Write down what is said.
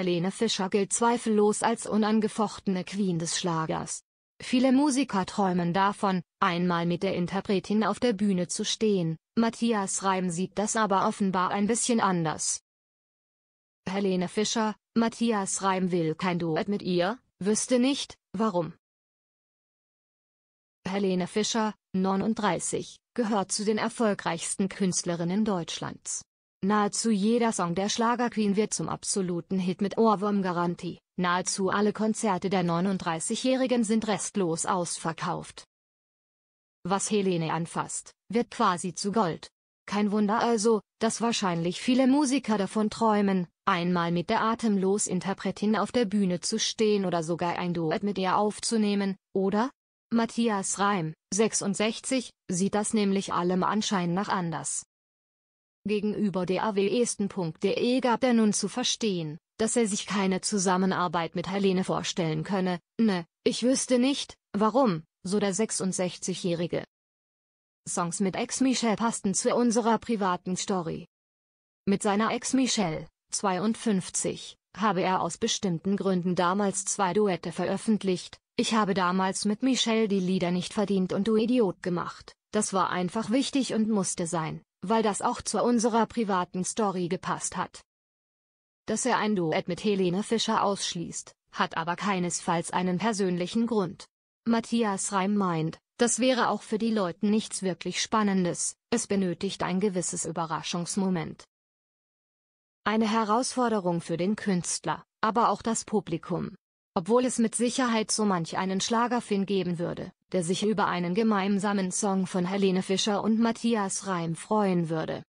Helene Fischer gilt zweifellos als unangefochtene Queen des Schlagers. Viele Musiker träumen davon, einmal mit der Interpretin auf der Bühne zu stehen, Matthias Reim sieht das aber offenbar ein bisschen anders. Helene Fischer, Matthias Reim will kein Duett mit ihr, wüsste nicht, warum. Helene Fischer, 39, gehört zu den erfolgreichsten Künstlerinnen Deutschlands. Nahezu jeder Song der Schlagerqueen wird zum absoluten Hit mit Ohrwurmgarantie. Nahezu alle Konzerte der 39-Jährigen sind restlos ausverkauft. Was Helene anfasst, wird quasi zu Gold. Kein Wunder also, dass wahrscheinlich viele Musiker davon träumen, einmal mit der atemlos Interpretin auf der Bühne zu stehen oder sogar ein Duett mit ihr aufzunehmen, oder? Matthias Reim, 66, sieht das nämlich allem Anschein nach anders. Gegenüber dawesten.de gab er nun zu verstehen, dass er sich keine Zusammenarbeit mit Helene vorstellen könne, ne, ich wüsste nicht, warum, so der 66-Jährige. Songs mit Ex-Michelle passten zu unserer privaten Story. Mit seiner Ex-Michelle, 52, habe er aus bestimmten Gründen damals zwei Duette veröffentlicht, ich habe damals mit Michelle die Lieder nicht verdient und du Idiot gemacht. Das war einfach wichtig und musste sein, weil das auch zu unserer privaten Story gepasst hat. Dass er ein Duett mit Helene Fischer ausschließt, hat aber keinesfalls einen persönlichen Grund. Matthias Reim meint, das wäre auch für die Leute nichts wirklich Spannendes, es benötigt ein gewisses Überraschungsmoment. Eine Herausforderung für den Künstler, aber auch das Publikum. Obwohl es mit Sicherheit so manch einen Schlagerfin geben würde, der sich über einen gemeinsamen Song von Helene Fischer und Matthias Reim freuen würde.